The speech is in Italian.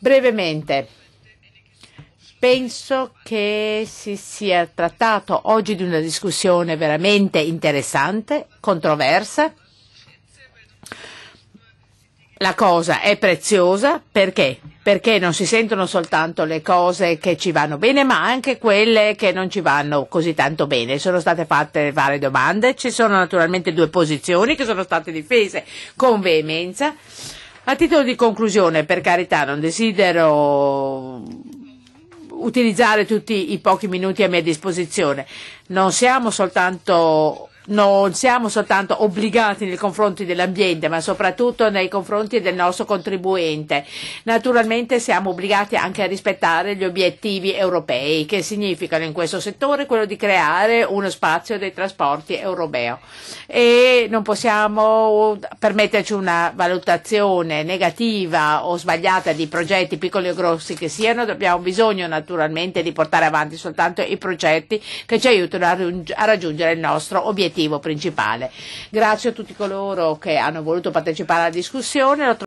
Brevemente, penso che si sia trattato oggi di una discussione veramente interessante, controversa. La cosa è preziosa perché? Perché non si sentono soltanto le cose che ci vanno bene, ma anche quelle che non ci vanno così tanto bene. Sono state fatte varie domande, ci sono naturalmente due posizioni che sono state difese con veemenza. A titolo di conclusione, per carità, non desidero utilizzare tutti i pochi minuti a mia disposizione. Non siamo soltanto non siamo soltanto obbligati nei confronti dell'ambiente, ma soprattutto nei confronti del nostro contribuente. Naturalmente siamo obbligati anche a rispettare gli obiettivi europei, che significano in questo settore quello di creare uno spazio dei trasporti europeo. E non possiamo permetterci una valutazione negativa o sbagliata di progetti piccoli o grossi che siano, abbiamo bisogno naturalmente di portare avanti soltanto i progetti che ci aiutano a raggiungere il nostro obiettivo obiettivo principale. Grazie a tutti coloro che hanno voluto partecipare alla discussione.